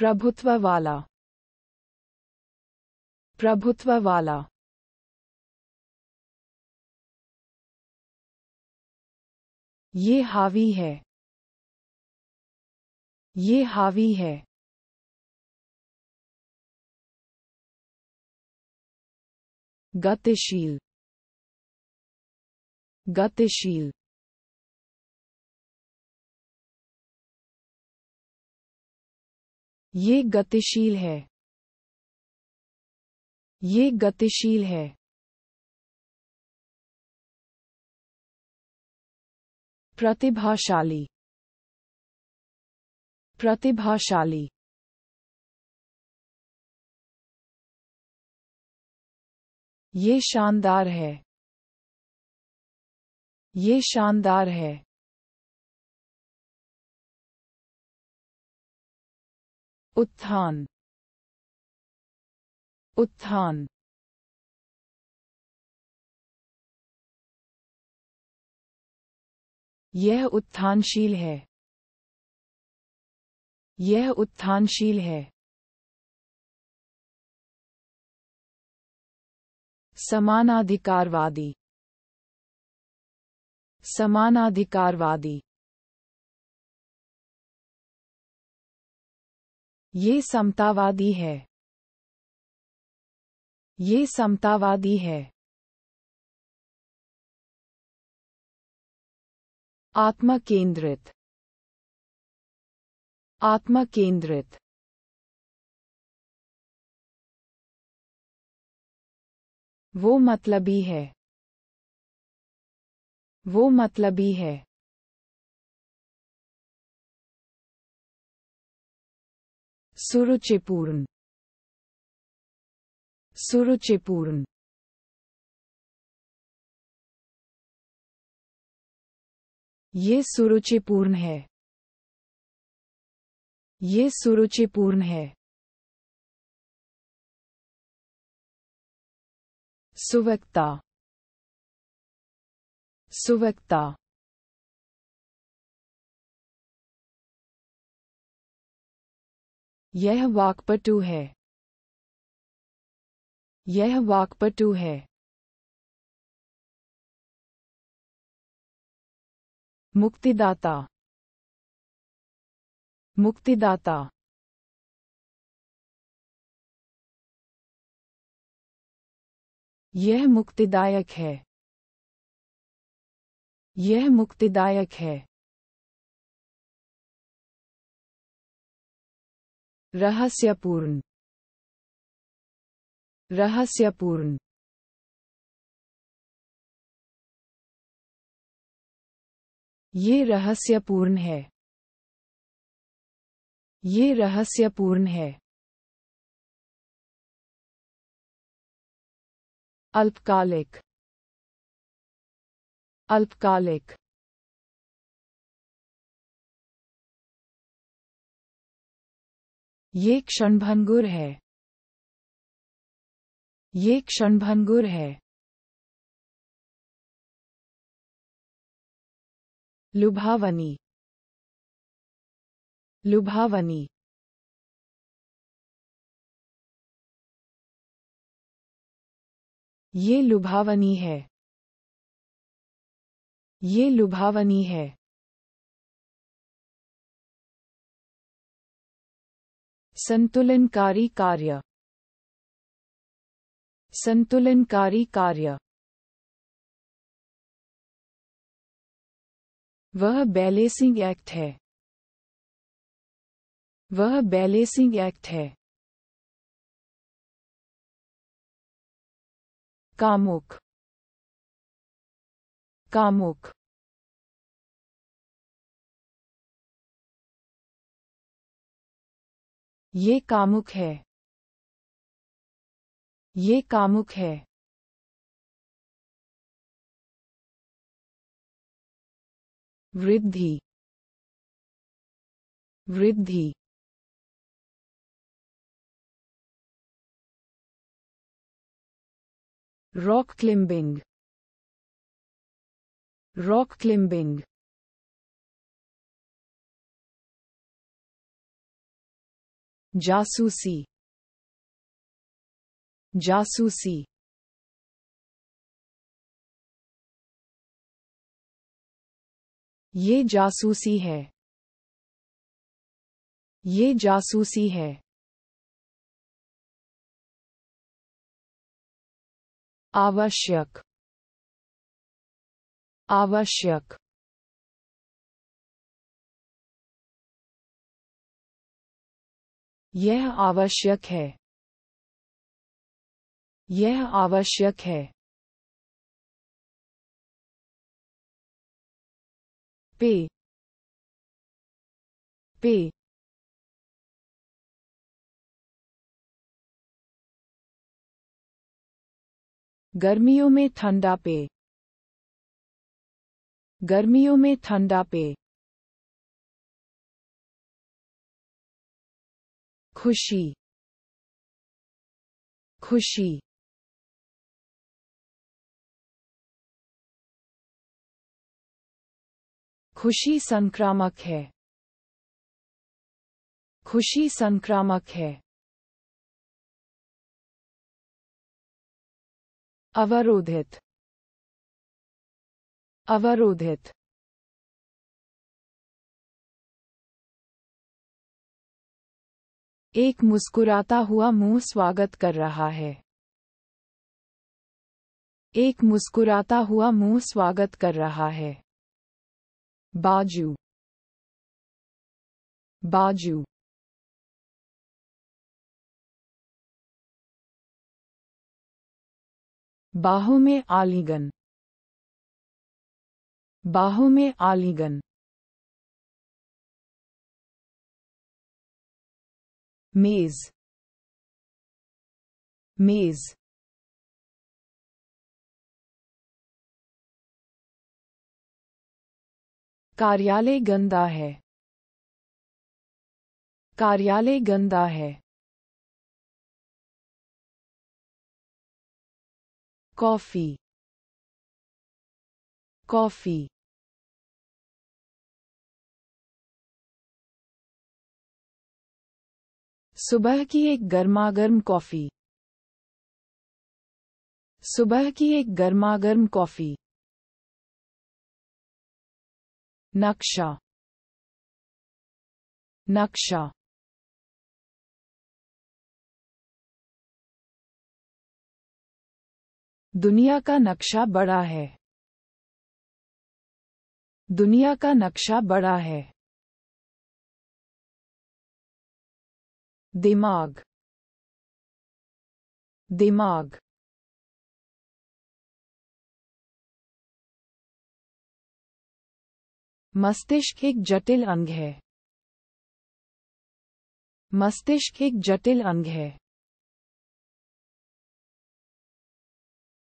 प्रभुत्व वाला प्रभुत्व वाला ये हावी है ये हावी है गतिशील गतिशील ये गतिशील है ये गतिशील है प्रतिभाशाली प्रतिभाशाली ये शानदार है ये शानदार है उत्थान उत्थान यह उत्थानशील है यह उत्थानशील है समानाधिकारवादी समानाधिकारवादी ये समतावादी है ये समतावादी है आत्मा केंद्रित आत्मा केंद्रित वो मतलबी है वो मतलबी है सुरुचिपूर्ण सुरुचिपूर्ण ये सुरुचिपूर्ण है ये सुरुचिपूर्ण है सुवक्ता सुवक्ता यह वाकपटु है यह वाकपटु है मुक्तिदाता मुक्तिदाता यह मुक्तिदायक है यह मुक्तिदायक है रहस्यपूर्ण रहस्यपूर्ण ये रहस्यपूर्ण है ये रहस्यपूर्ण है अल्पकालिक अल्पकालिक ये क्षणभंगुर है ये क्षणभंगुर है लुभावनी लुभावनी ये लुभावनी है ये लुभावनी है संतुलनकारी कार्य संतुलनकारी कार्य वह बैलेंसिंग एक्ट है वह बैलेंसिंग एक्ट है कामुक कामुक ये कामुक है ये कामुक है वृद्धि वृद्धि रॉक क्लिम्बिंग रॉक क्लिम्बिंग जासूसी जासूसी ये जासूसी है ये जासूसी है आवश्यक आवश्यक यह आवश्यक है यह आवश्यक है पे पे गर्मियों में ठंडा पे गर्मियों में ठंडा पे खुशी खुशी खुशी संक्रामक है खुशी संक्रामक है अवरोधित अवरोधित एक मुस्कुराता हुआ मुंह स्वागत कर रहा है एक मुस्कुराता हुआ मुंह स्वागत कर रहा है बाजू बाजू बाहों में आलीगन बाहों में आलीगन maze maze कार्यालय गंदा है कार्यालय गंदा है कॉफी कॉफी सुबह की एक गर्मागर्म कॉफी सुबह की एक गर्मागर्म कॉफी नक्शा नक्शा दुनिया का नक्शा बड़ा है दुनिया का नक्शा बड़ा है दिमाग दिमाग मस्तिष्क एक जटिल अंग है मस्तिष्क एक जटिल अंग है